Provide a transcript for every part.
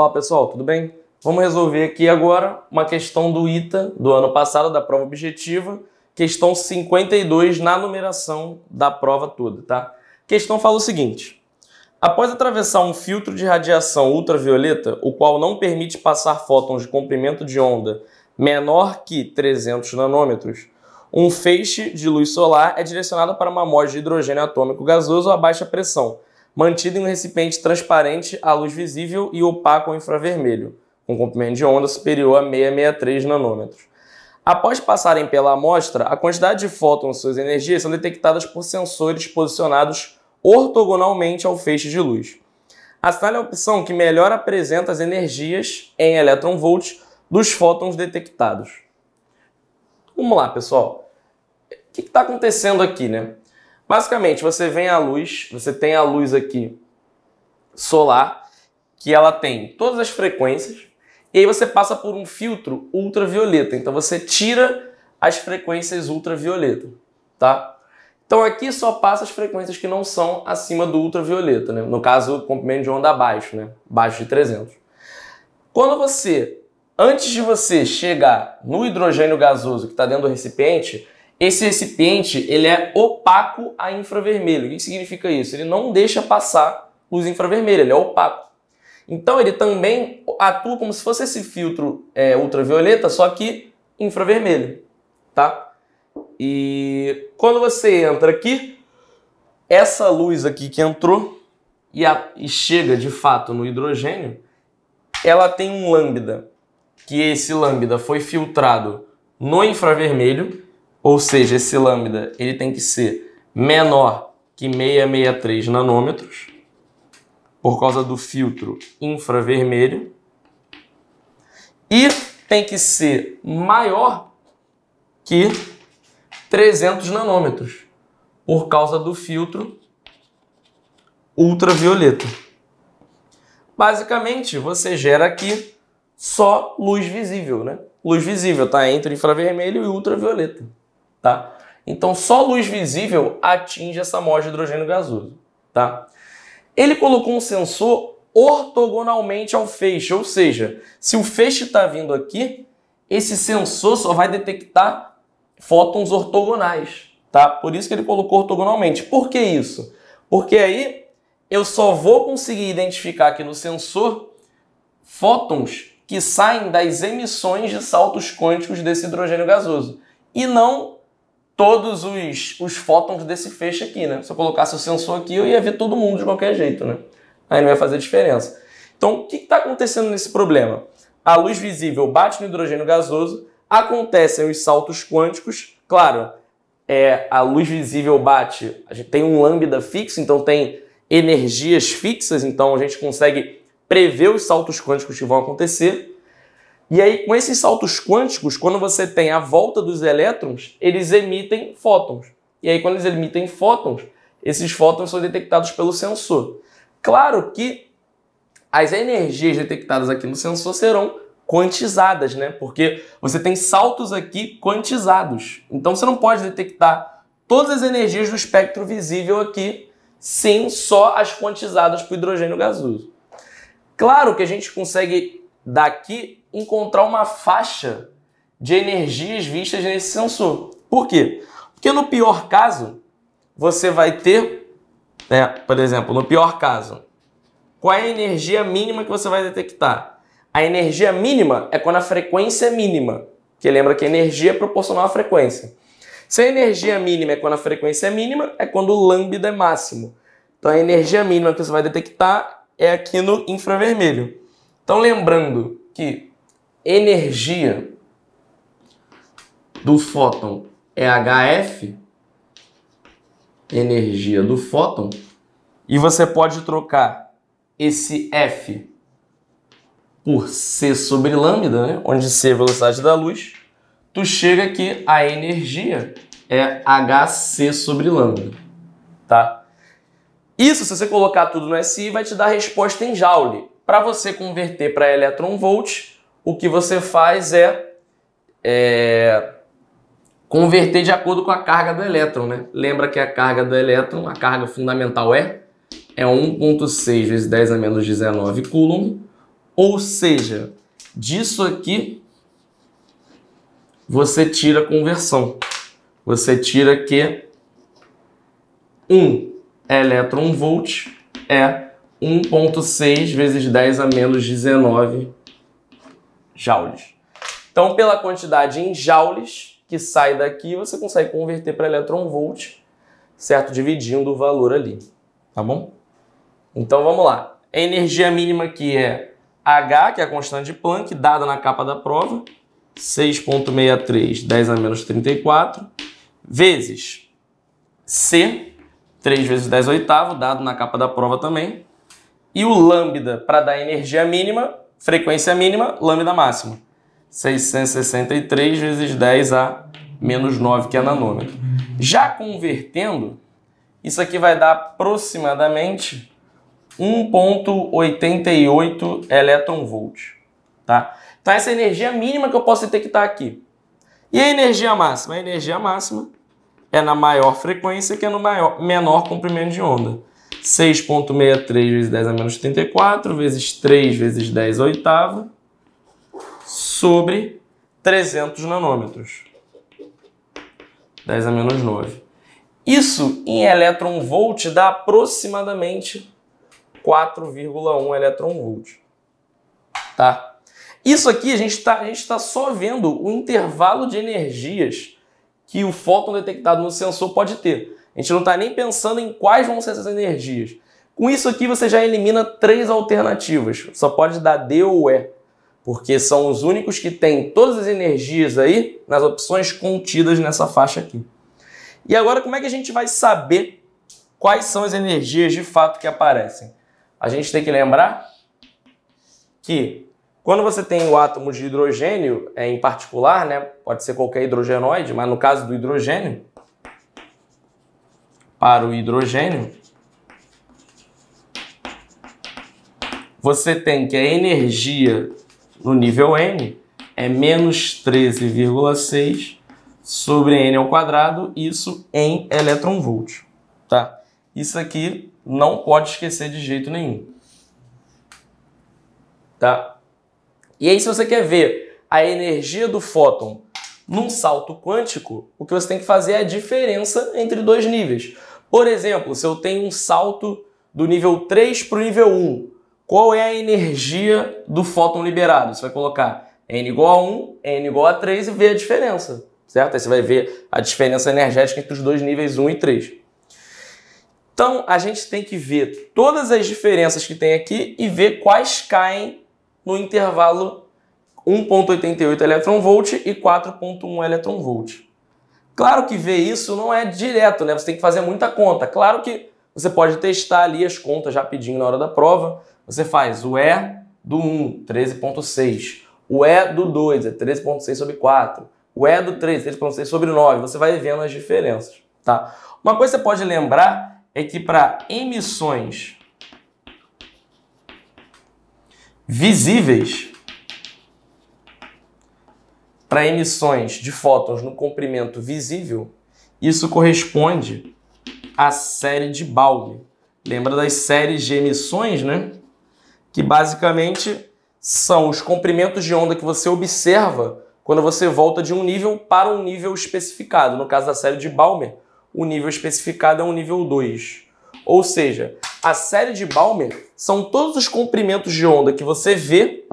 Fala pessoal, tudo bem? Vamos resolver aqui agora uma questão do ITA do ano passado, da prova objetiva, questão 52 na numeração da prova toda, tá? A questão fala o seguinte: após atravessar um filtro de radiação ultravioleta, o qual não permite passar fótons de comprimento de onda menor que 300 nanômetros, um feixe de luz solar é direcionado para uma amostra de hidrogênio atômico gasoso a baixa pressão mantido em um recipiente transparente à luz visível e opaco ao infravermelho, com comprimento de onda superior a 663 nanômetros. Após passarem pela amostra, a quantidade de fótons e suas energias são detectadas por sensores posicionados ortogonalmente ao feixe de luz. Assinale a opção que melhor apresenta as energias em elétron-volts dos fótons detectados. Vamos lá, pessoal. O que está acontecendo aqui, né? Basicamente, você vem à luz, você tem a luz aqui solar, que ela tem todas as frequências, e aí você passa por um filtro ultravioleta. Então você tira as frequências ultravioleta, tá? Então aqui só passa as frequências que não são acima do ultravioleta, né? No caso, comprimento de onda abaixo, né? Baixo de 300. Quando você, antes de você chegar no hidrogênio gasoso que está dentro do recipiente, esse recipiente ele é opaco a infravermelho. O que significa isso? Ele não deixa passar luz infravermelha, ele é opaco. Então ele também atua como se fosse esse filtro é, ultravioleta, só que infravermelho, tá? E quando você entra aqui, essa luz aqui que entrou e, a, e chega de fato no hidrogênio, ela tem um lambda, que esse lambda foi filtrado no infravermelho ou seja, esse lambda ele tem que ser menor que 663 nanômetros por causa do filtro infravermelho e tem que ser maior que 300 nanômetros por causa do filtro ultravioleta. Basicamente, você gera aqui só luz visível, né? Luz visível está entre infravermelho e ultravioleta tá? Então só luz visível atinge essa amostra de hidrogênio gasoso, tá? Ele colocou um sensor ortogonalmente ao feixe, ou seja, se o feixe está vindo aqui, esse sensor só vai detectar fótons ortogonais, tá? Por isso que ele colocou ortogonalmente. Por que isso? Porque aí eu só vou conseguir identificar aqui no sensor fótons que saem das emissões de saltos quânticos desse hidrogênio gasoso e não todos os, os fótons desse feixe aqui, né? Se eu colocasse o sensor aqui, eu ia ver todo mundo de qualquer jeito, né? Aí não ia fazer diferença. Então, o que está acontecendo nesse problema? A luz visível bate no hidrogênio gasoso, acontecem os saltos quânticos, claro, é, a luz visível bate, a gente tem um lambda fixo, então tem energias fixas, então a gente consegue prever os saltos quânticos que vão acontecer. E aí, com esses saltos quânticos, quando você tem a volta dos elétrons, eles emitem fótons. E aí, quando eles emitem fótons, esses fótons são detectados pelo sensor. Claro que as energias detectadas aqui no sensor serão quantizadas, né? Porque você tem saltos aqui quantizados. Então você não pode detectar todas as energias do espectro visível aqui, sim só as quantizadas para o hidrogênio gasoso. Claro que a gente consegue daqui encontrar uma faixa de energias vistas nesse sensor. Por quê? Porque no pior caso, você vai ter, né, por exemplo, no pior caso, qual é a energia mínima que você vai detectar? A energia mínima é quando a frequência é mínima, que lembra que a energia é proporcional à frequência. Se a energia mínima é quando a frequência é mínima, é quando o lambda é máximo. Então a energia mínima que você vai detectar é aqui no infravermelho. Então lembrando que energia do fóton é HF, energia do fóton, e você pode trocar esse F por C sobre lambda, né? onde C é a velocidade da luz, tu chega que a energia é HC sobre lambda, tá? Isso, se você colocar tudo no SI, vai te dar a resposta em joule. Para você converter para elétron volt, o que você faz é, é, converter de acordo com a carga do elétron, né? Lembra que a carga do elétron, a carga fundamental é é 1.6 vezes 10 a menos 19 coulomb, ou seja, disso aqui você tira a conversão. Você tira que 1 elétron volt é 1.6 vezes 10 a menos 19 coulomb joules. Então, pela quantidade em joules que sai daqui, você consegue converter para elétron volt, certo? Dividindo o valor ali, tá bom? Então, vamos lá. A energia mínima aqui é H, que é a constante de Planck, dada na capa da prova, 6.63, 10 a menos 34, vezes C, 3 vezes 10 oitavo, dado na capa da prova também, e o lambda para dar energia mínima Frequência mínima, lambda máxima. 663 vezes 10 a menos 9, que é nanômetro. Já convertendo, isso aqui vai dar aproximadamente 1.88 electronvolt. Tá? Então essa é a energia mínima que eu posso detectar tá aqui. E a energia máxima? A energia máxima é na maior frequência que é no maior, menor comprimento de onda. 6.63 vezes 10 a menos 34, vezes 3 vezes 10 oitavo, sobre 300 nanômetros. 10 a menos 9. Isso em elétron volt dá aproximadamente 4,1 elétron volt. Tá? Isso aqui a gente está tá só vendo o intervalo de energias que o fóton detectado no sensor pode ter. A gente não está nem pensando em quais vão ser essas energias. Com isso aqui você já elimina três alternativas. Só pode dar D ou E, porque são os únicos que têm todas as energias aí nas opções contidas nessa faixa aqui. E agora como é que a gente vai saber quais são as energias de fato que aparecem? A gente tem que lembrar que quando você tem o átomo de hidrogênio, é, em particular, né, pode ser qualquer hidrogenoide, mas no caso do hidrogênio, para o hidrogênio, você tem que a energia no nível N é menos 13,6 sobre N ao quadrado, isso em elétron tá? Isso aqui não pode esquecer de jeito nenhum, tá? E aí se você quer ver a energia do fóton num salto quântico, o que você tem que fazer é a diferença entre dois níveis. Por exemplo, se eu tenho um salto do nível 3 para o nível 1, qual é a energia do fóton liberado? Você vai colocar N igual a 1, N igual a 3 e ver a diferença, certo? Aí você vai ver a diferença energética entre os dois níveis 1 e 3. Então, a gente tem que ver todas as diferenças que tem aqui e ver quais caem no intervalo 1.88 eV e 4.1 eV. Claro que ver isso não é direto, né? Você tem que fazer muita conta. Claro que você pode testar ali as contas rapidinho na hora da prova. Você faz o E do 1, 13.6. O E do 2 é 13.6 sobre 4. O E do 3, 13.6 sobre 9. Você vai vendo as diferenças, tá? Uma coisa que você pode lembrar é que para emissões visíveis, para emissões de fótons no comprimento visível, isso corresponde à série de Balg. Lembra das séries de emissões, né? Que basicamente são os comprimentos de onda que você observa quando você volta de um nível para um nível especificado. No caso da série de Balmer, o nível especificado é um nível 2. Ou seja, a série de Balmer são todos os comprimentos de onda que você vê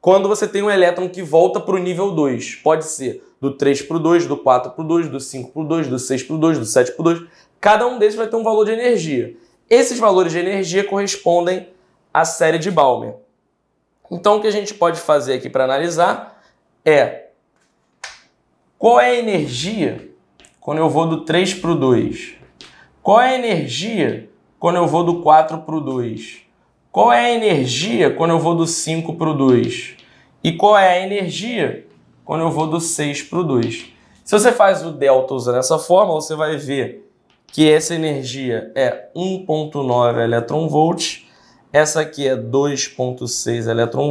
quando você tem um elétron que volta para o nível 2. Pode ser do 3 para o 2, do 4 para o 2, do 5 para o 2, do 6 para o 2, do 7 para o 2. Cada um desses vai ter um valor de energia. Esses valores de energia correspondem à série de Balmer. Então, o que a gente pode fazer aqui para analisar é qual é a energia quando eu vou do 3 para o 2? Qual é a energia quando eu vou do 4 para o 2? Qual é a energia quando eu vou do 5 para o 2? E qual é a energia quando eu vou do 6 para o 2? Se você faz o delta usando essa forma, você vai ver que essa energia é 1.9 elétron essa aqui é 2.6 elétron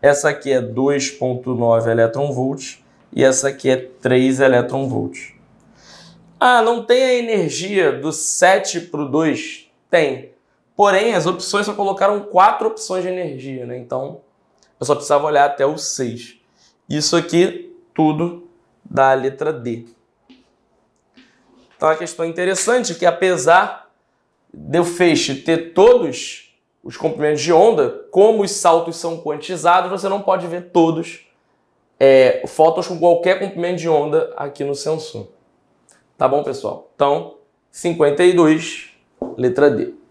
essa aqui é 2.9 elétron e essa aqui é 3 elétron Ah, não tem a energia do 7 para o 2? Tem. Porém, as opções só colocaram quatro opções de energia, né? Então, eu só precisava olhar até o 6. Isso aqui tudo da letra D. Então, a questão interessante é que apesar o feixe ter todos os comprimentos de onda, como os saltos são quantizados, você não pode ver todos é, fotos com qualquer comprimento de onda aqui no sensor. Tá bom, pessoal? Então, 52, letra D.